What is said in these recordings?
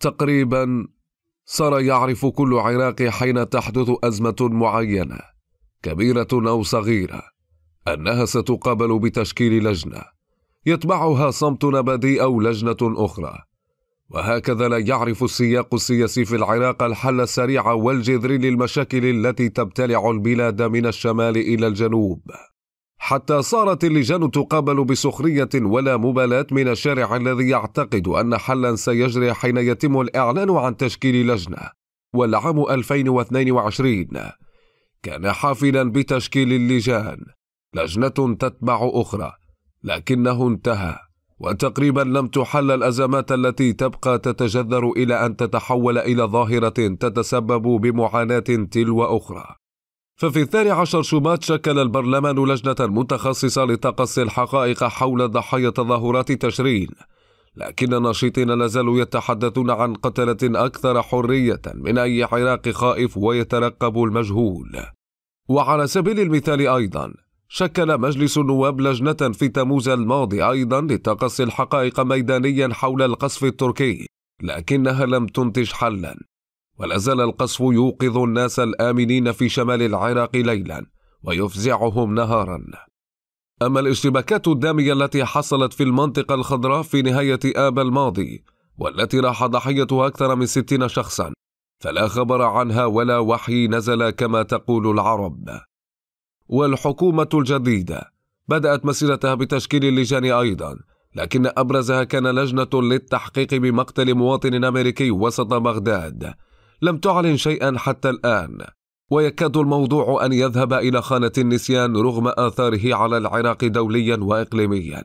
تقريبا صار يعرف كل عراقي حين تحدث ازمه معينه كبيره او صغيره انها ستقابل بتشكيل لجنه يتبعها صمت نبدي او لجنه اخرى وهكذا لا يعرف السياق السياسي في العراق الحل السريع والجذري للمشاكل التي تبتلع البلاد من الشمال الى الجنوب حتى صارت اللجان تقابل بسخرية ولا مبالاة من الشارع الذي يعتقد أن حلا سيجري حين يتم الإعلان عن تشكيل لجنة والعام 2022 كان حافلا بتشكيل اللجان لجنة تتبع أخرى لكنه انتهى وتقريبا لم تحل الأزمات التي تبقى تتجذر إلى أن تتحول إلى ظاهرة تتسبب بمعاناة تلو أخرى ففي الثاني عشر شباط شكل البرلمان لجنة متخصصة لتقصي الحقائق حول ضحايا تظاهرات تشرين لكن الناشطين لا زالوا يتحدثون عن قتلة أكثر حرية من أي عراق خائف ويترقب المجهول وعلى سبيل المثال أيضا شكل مجلس النواب لجنة في تموز الماضي أيضا لتقصي الحقائق ميدانيا حول القصف التركي لكنها لم تنتج حلا ولا زال القصف يوقظ الناس الآمنين في شمال العراق ليلا ويفزعهم نهارا أما الاشتباكات الدامية التي حصلت في المنطقة الخضراء في نهاية آب الماضي والتي راح ضحيتها أكثر من ستين شخصا فلا خبر عنها ولا وحي نزل كما تقول العرب والحكومة الجديدة بدأت مسيرتها بتشكيل اللجان أيضا لكن أبرزها كان لجنة للتحقيق بمقتل مواطن أمريكي وسط بغداد لم تعلن شيئا حتى الآن ويكاد الموضوع أن يذهب إلى خانة النسيان رغم آثاره على العراق دوليا وإقليميا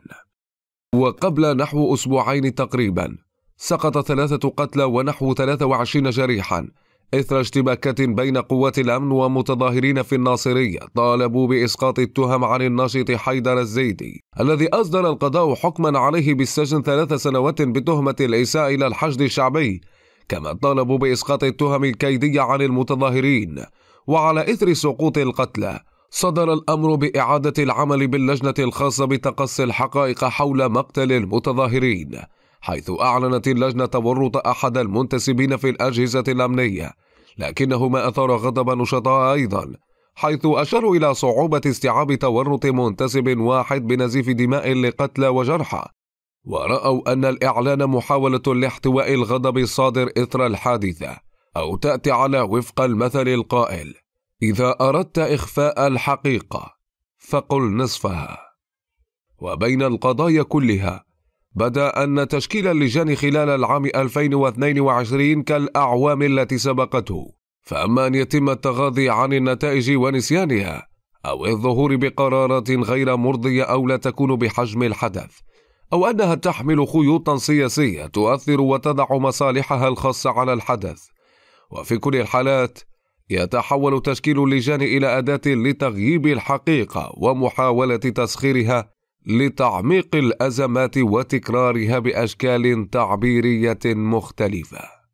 وقبل نحو أسبوعين تقريبا سقط ثلاثة قتلى ونحو 23 جريحا إثر اشتباكات بين قوات الأمن ومتظاهرين في الناصرية طالبوا بإسقاط التهم عن الناشط حيدر الزيدي الذي أصدر القضاء حكما عليه بالسجن ثلاث سنوات بتهمة الإساءة إلى الحشد الشعبي كما طالبوا بإسقاط التهم الكيدية عن المتظاهرين وعلى إثر سقوط القتلى صدر الأمر بإعادة العمل باللجنة الخاصة بتقصي الحقائق حول مقتل المتظاهرين حيث أعلنت اللجنة تورط أحد المنتسبين في الأجهزة الأمنية لكنه ما أثار غضب نشطاء أيضا حيث أشاروا إلى صعوبة استيعاب تورط منتسب واحد بنزيف دماء لقتلى وجرحى ورأوا أن الإعلان محاولة لاحتواء الغضب الصادر إثر الحادثة أو تأتي على وفق المثل القائل إذا أردت إخفاء الحقيقة فقل نصفها وبين القضايا كلها بدا أن تشكيل اللجان خلال العام 2022 كالأعوام التي سبقته فأما أن يتم التغاضي عن النتائج ونسيانها أو الظهور بقرارات غير مرضية أو لا تكون بحجم الحدث أو أنها تحمل خيوطا سياسية تؤثر وتضع مصالحها الخاصة على الحدث وفي كل الحالات يتحول تشكيل اللجان إلى أداة لتغييب الحقيقة ومحاولة تسخيرها لتعميق الأزمات وتكرارها بأشكال تعبيرية مختلفة